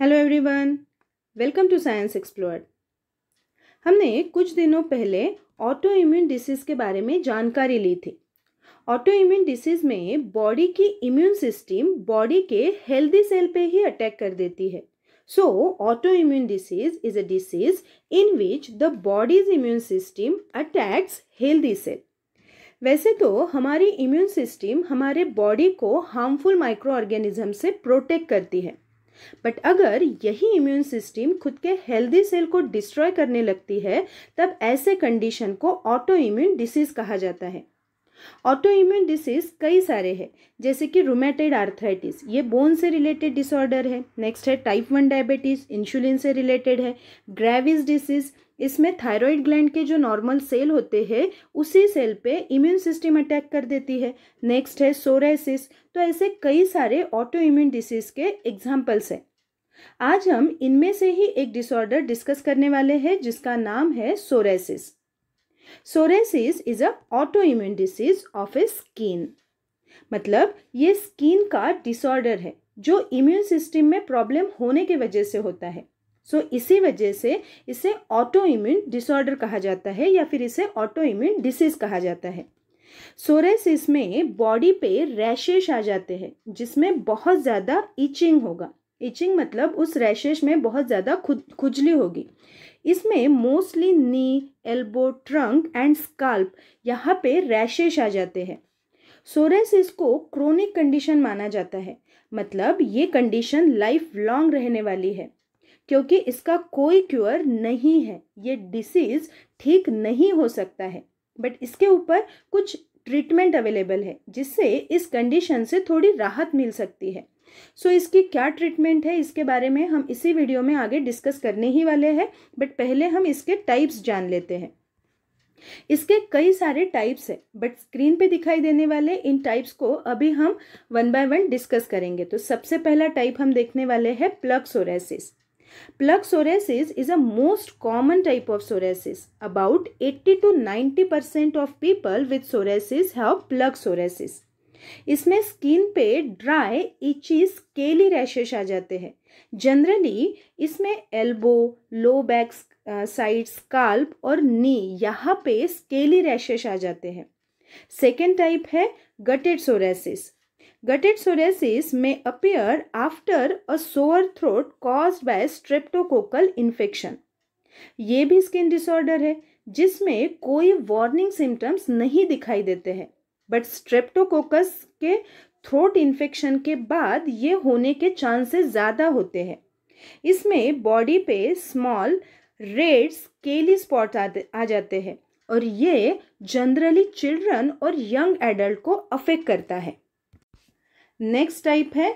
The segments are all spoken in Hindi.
Hello everyone welcome to science explore हमने कुछ दिनों पहले ऑटो इम्यून डिसीज़ के बारे में जानकारी ली थी ऑटो इम्यून डिसीज़ में बॉडी की इम्यून सिस्टम बॉडी के हेल्दी सेल पे ही अटैक कर देती है so auto immune disease is a disease in which the body's immune system attacks healthy cell वैसे तो हमारी इम्यून सिस्टम हमारे बॉडी को हार्मफुल माइक्रो ऑर्गेनिज्म से प्रोटेक्ट करती है बट अगर यही इम्यून सिस्टम खुद के हेल्दी सेल को डिस्ट्रॉय करने लगती है तब ऐसे कंडीशन को ऑटो इम्यून डिसीज कहा जाता है ऑटो इम्यून डिसीज कई सारे हैं जैसे कि रोमेटेड आर्थराइटिस ये बोन से रिलेटेड डिसऑर्डर है नेक्स्ट है टाइप वन डायबिटीज़ इंसुलिन से रिलेटेड है ग्रेविस डिसीज़ इसमें थायराइड ग्लैंड के जो नॉर्मल सेल होते हैं उसी सेल पे इम्यून सिस्टम अटैक कर देती है नेक्स्ट है सोराइसिस तो ऐसे कई सारे ऑटो इम्यून डिसीज के एग्जाम्पल्स हैं आज हम इनमें से ही एक डिसऑर्डर डिस्कस करने वाले हैं जिसका नाम है psoriasis psoriasis is a autoimmune disease of a skin मतलब ये स्किन का डिसऑर्डर है जो इम्यून सिस्टम में प्रॉब्लम होने की वजह से होता है सो so, इसी वजह से इसे ऑटो इम्यून डिसऑर्डर कहा जाता है या फिर इसे ऑटो इम्यून डिसीज कहा जाता है सोरेसिस में बॉडी पे रैशेस आ जाते हैं जिसमें बहुत ज़्यादा इचिंग होगा इचिंग मतलब उस रैशेस में बहुत ज़्यादा खुजली होगी इसमें mostly knee elbow trunk and scalp यहाँ पे रैशेस आ जाते हैं सोरेसिस को क्रोनिक कंडीशन माना जाता है मतलब ये कंडीशन लाइफ लॉन्ग रहने वाली है क्योंकि इसका कोई क्योर नहीं है ये डिसीज ठीक नहीं हो सकता है बट इसके ऊपर कुछ ट्रीटमेंट अवेलेबल है जिससे इस कंडीशन से थोड़ी राहत मिल सकती है सो so, इसकी क्या ट्रीटमेंट है इसके बारे में हम इसी वीडियो में आगे डिस्कस करने ही वाले हैं बट पहले हम इसके टाइप्स जान लेते हैं इसके कई सारे टाइप्स हैं बट स्क्रीन पे दिखाई देने वाले इन टाइप्स को अभी हम वन बाय वन डिस्कस करेंगे तो सबसे पहला टाइप हम देखने वाले हैं plaque psoriasis plaque psoriasis is a most common type of psoriasis about 80 to 90 percent of people with psoriasis have plaque psoriasis इसमें स्किन पे ड्राई इची स्केली रैशेस आ जाते हैं जनरली इसमें elbow low back side scalp और नी यहाँ पे स्केली रैशेस आ जाते हैं सेकेंड टाइप है गटेड सोरेसिस गटेड सोरेसिस में appear after a sore throat caused by streptococcal infection ये भी स्किन डिसऑर्डर है जिसमें कोई वार्निंग सिम्टम्स नहीं दिखाई देते हैं बट स्ट्रेप्टोकोकस के थ्रोट इन्फेक्शन के बाद ये होने के चांसेस ज़्यादा होते हैं इसमें बॉडी पे स्मॉल रेड स्केली स्पॉट आ जाते हैं और ये जनरली चिल्ड्रन और यंग एडल्ट को अफेक्ट करता है नेक्स्ट टाइप है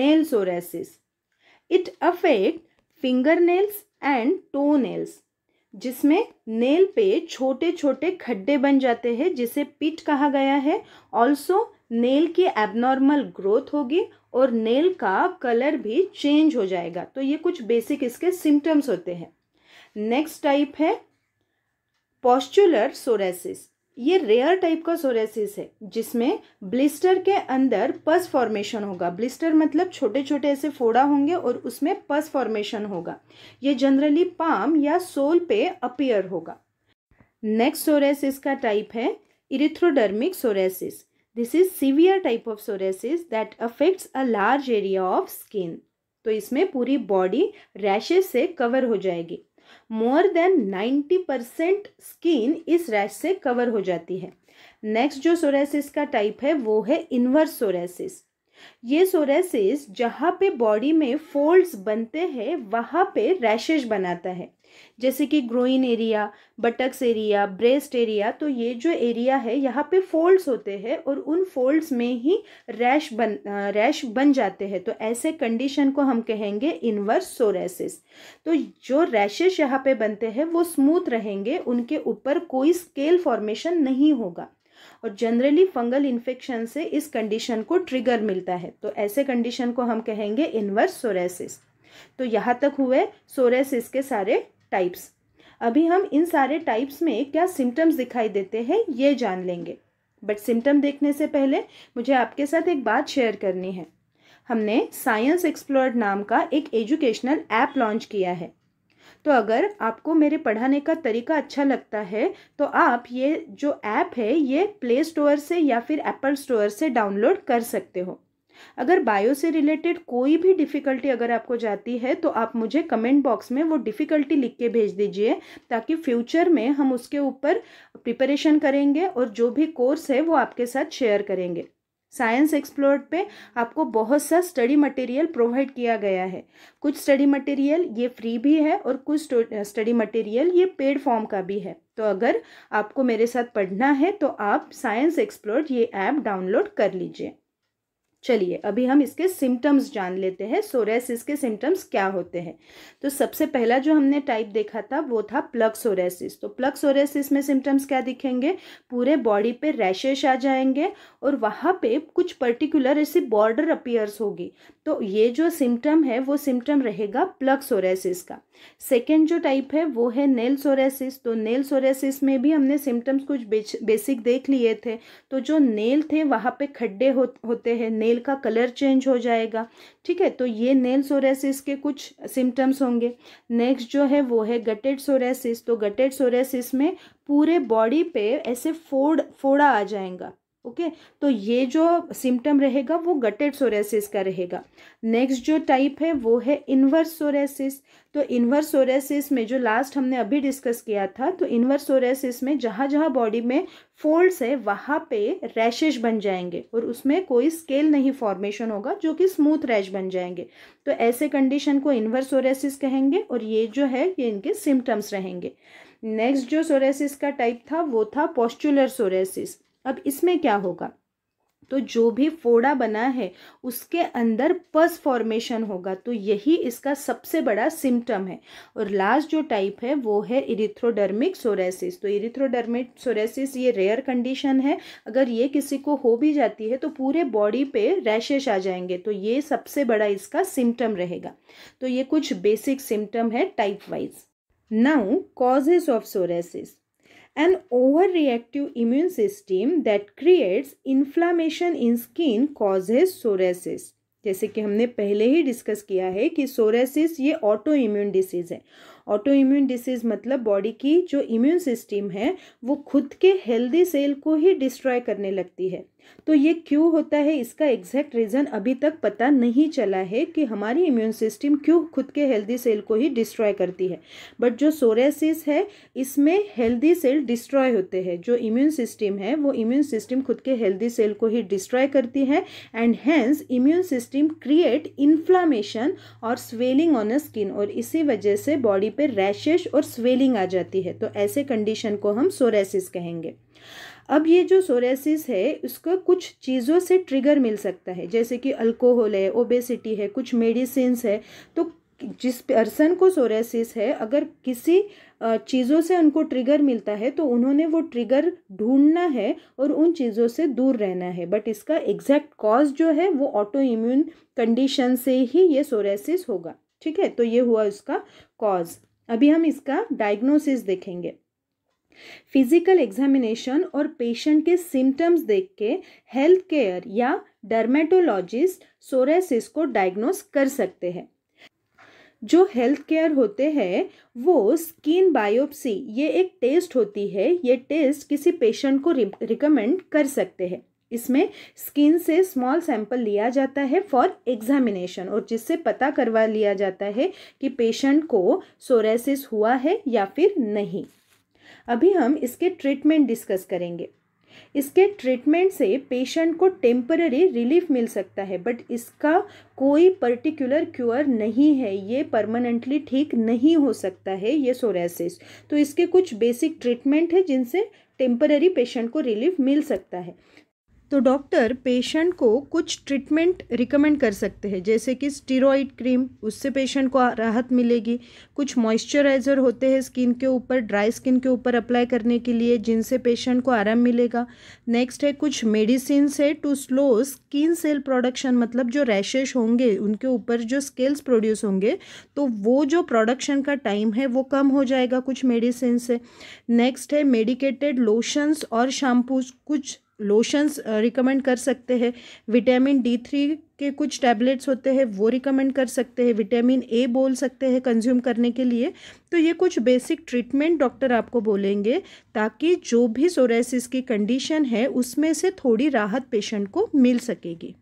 nail psoriasis it affect finger nails and toe nails जिसमें नेल पे छोटे छोटे खड्डे बन जाते हैं जिसे पिट कहा गया है ऑल्सो नेल की एबनॉर्मल ग्रोथ होगी और नेल का कलर भी चेंज हो जाएगा तो ये कुछ बेसिक इसके सिम्टम्स होते हैं नेक्स्ट टाइप है पॉस्चुलर सोरेसिस ये रेयर टाइप का सोरेसिस है जिसमें ब्लिस्टर के अंदर पस फॉर्मेशन होगा ब्लिस्टर मतलब छोटे छोटे ऐसे फोड़ा होंगे और उसमें पस फॉर्मेशन होगा ये जनरली पाम या सोल पे अपियर होगा नेक्स्ट सोरेसिस का टाइप है erythrodermic psoriasis this is severe type of psoriasis that affects a large area of skin तो इसमें पूरी बॉडी रैशेज से कवर हो जाएगी मोर देन 90 परसेंट स्किन इस रैश से कवर हो जाती है नेक्स्ट जो सोरेसिस का टाइप है वो है इन्वर्स सोरेसिस ये सोरेसिस जहाँ पे बॉडी में फोल्ड्स बनते हैं वहाँ पे रैशेज बनाता है जैसे कि groin area buttocks area breast area तो ये जो एरिया है यहाँ पे फोल्ड्स होते हैं और उन फोल्ड्स में ही रैश बन रैश बन जाते हैं तो ऐसे कंडीशन को हम कहेंगे इनवर्स सोरेसिस तो जो रैशेज यहाँ पे बनते हैं वो स्मूथ रहेंगे उनके ऊपर कोई स्केल फॉर्मेशन नहीं होगा और जनरली फंगल इन्फेक्शन से इस कंडीशन को ट्रिगर मिलता है तो ऐसे कंडीशन को हम कहेंगे इनवर्स सोरेसिस तो यहाँ तक हुए सोरेसिस के सारे टाइप्स अभी हम इन सारे टाइप्स में क्या सिम्टम्स दिखाई देते हैं ये जान लेंगे बट सिम्टम देखने से पहले मुझे आपके साथ एक बात शेयर करनी है हमने साइंस एक्सप्लोर्ड नाम का एक एजुकेशनल ऐप लॉन्च किया है तो अगर आपको मेरे पढ़ाने का तरीका अच्छा लगता है तो आप ये जो ऐप है ये प्ले स्टोर से या फिर एप्पल स्टोर से डाउनलोड कर सकते हो अगर बायो से रिलेटेड कोई भी डिफ़िकल्टी अगर आपको जाती है तो आप मुझे कमेंट बॉक्स में वो डिफ़िकल्टी लिख के भेज दीजिए ताकि फ्यूचर में हम उसके ऊपर प्रिपरेशन करेंगे और जो भी कोर्स है वो आपके साथ शेयर करेंगे साइंस एक्सप्लोर्ड पे आपको बहुत सा स्टडी मटेरियल प्रोवाइड किया गया है कुछ स्टडी मटेरियल ये फ्री भी है और कुछ स्टडी मटेरियल ये पेड फॉर्म का भी है तो अगर आपको मेरे साथ पढ़ना है तो आप साइंस एक्सप्लोर्ड ये ऐप डाउनलोड कर लीजिए चलिए अभी हम इसके सिम्टम्स जान लेते हैं सोरेसिस के सिम्टम्स क्या होते हैं तो सबसे पहला जो हमने टाइप देखा था वो था प्लग सोरेसिस तो प्लग सोरेसिस में सिम्टम्स क्या दिखेंगे पूरे बॉडी पे रैशेस आ जाएंगे और वहाँ पे कुछ पर्टिकुलर ऐसी बॉर्डर अपीयर्स होगी तो ये जो सिम्टम है वो सिम्टम रहेगा प्लग सोरेसिस का सेकेंड जो टाइप है वो है नेल सोरेसिस तो नेल सोरेसिस में भी हमने सिम्टम्स कुछ बेसिक देख लिए थे तो जो नेल थे वहाँ पर खड्डे हो, होते हैं नेल का कलर चेंज हो जाएगा ठीक है तो ये नेल सोरेसिस के कुछ सिम्टम्स होंगे नेक्स्ट जो है वो है गटेड सोरेसिस तो गटेड सोरेसिस में पूरे बॉडी पे ऐसे फोड़ फोड़ा आ जाएगा ओके okay? तो ये जो सिम्टम रहेगा वो गटेड सोरेसिस का रहेगा नेक्स्ट जो टाइप है वो है इनवर्स सोरेसिस तो इनवर्स सोरेसिस में जो लास्ट हमने अभी डिस्कस किया था तो इनवर्स सोरेसिस में जहाँ जहाँ बॉडी में फोल्ड्स है वहाँ पे रैशेज बन जाएंगे और उसमें कोई स्केल नहीं फॉर्मेशन होगा जो कि स्मूथ रैश बन जाएंगे तो ऐसे कंडीशन को इनवर्स सोरेसिस कहेंगे और ये जो है ये इनके सिम्टम्स रहेंगे नेक्स्ट जो सोरेसिस का टाइप था वो था पॉस्चुलर सोरेसिस अब इसमें क्या होगा तो जो भी फोड़ा बना है उसके अंदर पस फॉर्मेशन होगा तो यही इसका सबसे बड़ा सिम्टम है और लास्ट जो टाइप है वो है इरिथ्रोडर्मिक सोरेसिस तो इरिथ्रोडर्मिक सोरेसिस ये रेयर कंडीशन है अगर ये किसी को हो भी जाती है तो पूरे बॉडी पे रैशेस आ जाएंगे तो ये सबसे बड़ा इसका सिम्टम रहेगा तो ये कुछ बेसिक सिम्टम है type wise now causes of psoriasis an overreactive immune system that creates inflammation in skin causes psoriasis जैसे कि हमने पहले ही डिस्कस किया है कि सोरेसिस ये ऑटो इम्यून डिसीज़ है ऑटो इम्यून डिसीज़ मतलब बॉडी की जो इम्यून सिस्टम है वो खुद के हेल्दी सेल को ही डिस्ट्रॉय करने लगती है तो ये क्यों होता है इसका एग्जैक्ट रीज़न अभी तक पता नहीं चला है कि हमारी इम्यून सिस्टम क्यों खुद के हेल्दी सेल को ही डिस्ट्रॉय करती है बट जो सोरेसिस है इसमें हेल्दी सेल डिस्ट्रॉय होते हैं जो इम्यून सिस्टम है वो इम्यून सिस्टम खुद के हेल्दी सेल को ही डिस्ट्रॉय करती है and hence immune system create inflammation और स्वेलिंग ऑन अ स्किन और इसी वजह से बॉडी पर रैशेज और स्वेलिंग आ जाती है तो ऐसे कंडीशन को हम सोरेसिस कहेंगे अब ये जो सोरेसिस है उसको कुछ चीज़ों से ट्रिगर मिल सकता है जैसे कि अल्कोहल है ओबेसिटी है कुछ मेडिसिन है तो जिस पर्सन को सोरेसिस है अगर किसी चीज़ों से उनको ट्रिगर मिलता है तो उन्होंने वो ट्रिगर ढूंढना है और उन चीज़ों से दूर रहना है बट इसका एग्जैक्ट कॉज जो है वो ऑटो इम्यून कंडीशन से ही ये सोरेसिस होगा ठीक है तो ये हुआ इसका कॉज अभी हम इसका डायग्नोसिस देखेंगे फिजिकल एग्जामिनेशन और पेशेंट के सिम्टम्स देख के हेल्थ केयर या डर्मेटोलॉजिस्ट सोरेसिस को डायग्नोस कर सकते हैं जो हेल्थ केयर होते हैं वो स्किन बायोप्सी ये एक टेस्ट होती है ये टेस्ट किसी पेशेंट को रिकमेंड कर सकते हैं इसमें स्किन से स्मॉल सैंपल लिया जाता है फॉर एग्जामिनेशन और जिससे पता करवा लिया जाता है कि पेशेंट को सोरेसिस हुआ है या फिर नहीं अभी हम इसके ट्रीटमेंट डिस्कस करेंगे इसके ट्रीटमेंट से पेशेंट को टेम्पररी रिलीफ मिल सकता है बट इसका कोई पर्टिकुलर क्योर नहीं है ये परमानेंटली ठीक नहीं हो सकता है ये सोरेसिस तो इसके कुछ बेसिक ट्रीटमेंट है जिनसे टेम्पररी पेशेंट को रिलीफ मिल सकता है तो डॉक्टर पेशेंट को कुछ ट्रीटमेंट रिकमेंड कर सकते हैं जैसे कि स्टीरोइड क्रीम उससे पेशेंट को राहत मिलेगी कुछ मॉइस्चराइज़र होते हैं स्किन के ऊपर ड्राई स्किन के ऊपर अप्लाई करने के लिए जिनसे पेशेंट को आराम मिलेगा नेक्स्ट है कुछ मेडिसिन है to slow skin cell production मतलब जो रैशेस होंगे उनके ऊपर जो स्केल्स प्रोड्यूस होंगे तो वो जो प्रोडक्शन का टाइम है वो कम हो जाएगा कुछ मेडिसिन से नेक्स्ट है मेडिकेटेड लोशंस और शैम्पूज कुछ लोशंस रिकमेंड uh, कर सकते हैं विटामिन डी थ्री के कुछ टैबलेट्स होते हैं वो रिकमेंड कर सकते हैं विटामिन ए बोल सकते हैं कंज्यूम करने के लिए तो ये कुछ बेसिक ट्रीटमेंट डॉक्टर आपको बोलेंगे ताकि जो भी सोरेसिस की कंडीशन है उसमें से थोड़ी राहत पेशेंट को मिल सकेगी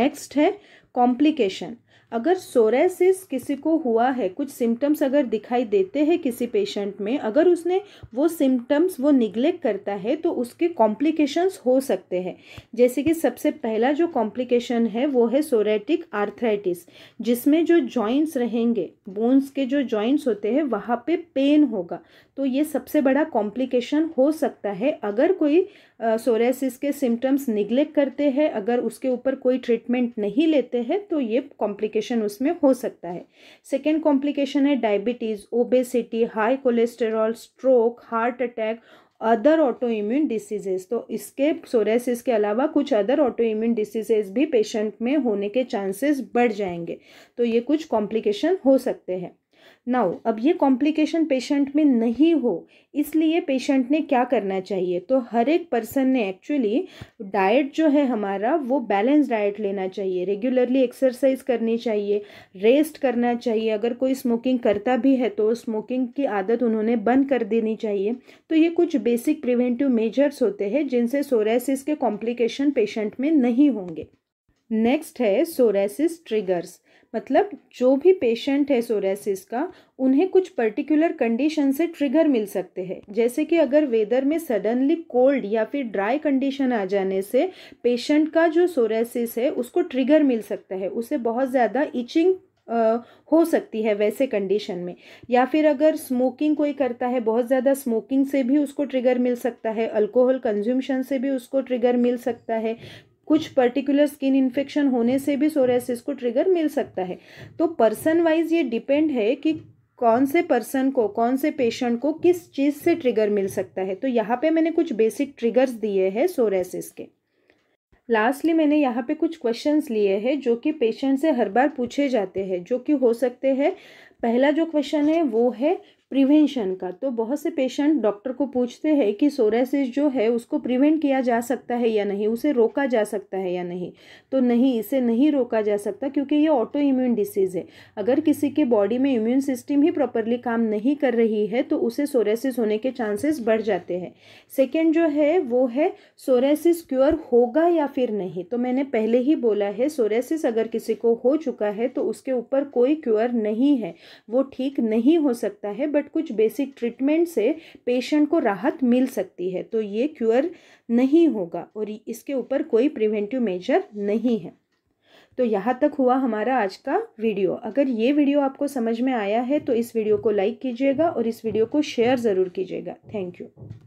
नेक्स्ट है कॉम्प्लिकेशन अगर सोरेसिस किसी को हुआ है कुछ सिम्टम्स अगर दिखाई देते हैं किसी पेशेंट में अगर उसने वो सिम्टम्स वो निग्लेक्ट करता है तो उसके कॉम्प्लिकेशंस हो सकते हैं जैसे कि सबसे पहला जो कॉम्प्लिकेशन है वो है सोरेटिक आर्थराइटिस जिसमें जो जॉइंट्स रहेंगे बोन्स के जो जॉइंट्स होते हैं वहाँ पे पेन होगा तो ये सबसे बड़ा कॉम्प्लिकेशन हो सकता है अगर कोई सोरेसिस के सिम्टम्स निग्लेक्ट करते हैं अगर उसके ऊपर कोई ट्रीटमेंट नहीं लेते हैं तो ये कॉम्प्लिकेशन उसमें हो सकता है सेकेंड कॉम्प्लिकेशन है diabetes obesity high cholesterol stroke heart attack other auto immune diseases तो इसके सोरेसिस के अलावा कुछ अदर ऑटो इम्यून डिसीजेज भी पेशेंट में होने के चांसेस बढ़ जाएंगे तो ये कुछ कॉम्प्लिकेशन हो सकते हैं नाउ अब ये कॉम्प्लिकेशन पेशेंट में नहीं हो इसलिए पेशेंट ने क्या करना चाहिए तो हर एक पर्सन ने एक्चुअली डाइट जो है हमारा वो बैलेंस डाइट लेना चाहिए रेगुलरली एक्सरसाइज करनी चाहिए रेस्ट करना चाहिए अगर कोई स्मोकिंग करता भी है तो स्मोकिंग की आदत उन्होंने बंद कर देनी चाहिए तो ये कुछ बेसिक प्रिवेंटिव मेजर्स होते हैं जिनसे सोरेसिस के कॉम्प्लिकेशन पेशेंट में नहीं होंगे नेक्स्ट है सोरेसिस ट्रिगर्स मतलब जो भी पेशेंट है सोरेसिस का उन्हें कुछ पर्टिकुलर कंडीशन से ट्रिगर मिल सकते हैं जैसे कि अगर वेदर में सडनली कोल्ड या फिर ड्राई कंडीशन आ जाने से पेशेंट का जो सोरेसिस है उसको ट्रिगर मिल सकता है उसे बहुत ज़्यादा इचिंग हो सकती है वैसे कंडीशन में या फिर अगर स्मोकिंग कोई करता है बहुत ज़्यादा स्मोकिंग से भी उसको ट्रिगर मिल सकता है अल्कोहल कंज्यूमशन से भी उसको ट्रिगर मिल सकता है कुछ पर्टिकुलर स्किन इन्फेक्शन होने से भी सोरेसिस को ट्रिगर मिल सकता है तो पर्सन वाइज ये डिपेंड है कि कौन से पर्सन को कौन से पेशेंट को किस चीज़ से ट्रिगर मिल सकता है तो यहाँ पे मैंने कुछ बेसिक ट्रिगर्स दिए हैं सोरेसिस के लास्टली मैंने यहाँ पे कुछ क्वेश्चंस लिए हैं जो कि पेशेंट से हर बार पूछे जाते हैं जो कि हो सकते हैं पहला जो क्वेश्चन है वो है प्रिवेंशन का तो बहुत से पेशेंट डॉक्टर को पूछते हैं कि सोरेसिस जो है उसको प्रिवेंट किया जा सकता है या नहीं उसे रोका जा सकता है या नहीं तो नहीं इसे नहीं रोका जा सकता क्योंकि ये ऑटो इम्यून डिसीज़ है अगर किसी के बॉडी में इम्यून सिस्टम ही प्रॉपरली काम नहीं कर रही है तो उसे सोरेसिस होने के चांसेस बढ़ जाते हैं सेकेंड जो है वो है सोरेसिस क्योर होगा या फिर नहीं तो मैंने पहले ही बोला है सोरेसिस अगर किसी को हो चुका है तो उसके ऊपर कोई क्योर नहीं है वो ठीक नहीं हो सकता है बट कुछ बेसिक ट्रीटमेंट से पेशेंट को राहत मिल सकती है तो ये क्योर नहीं होगा और इसके ऊपर कोई प्रिवेंटिव मेजर नहीं है तो यहाँ तक हुआ हमारा आज का वीडियो अगर ये वीडियो आपको समझ में आया है तो इस वीडियो को लाइक कीजिएगा और इस वीडियो को शेयर ज़रूर कीजिएगा थैंक यू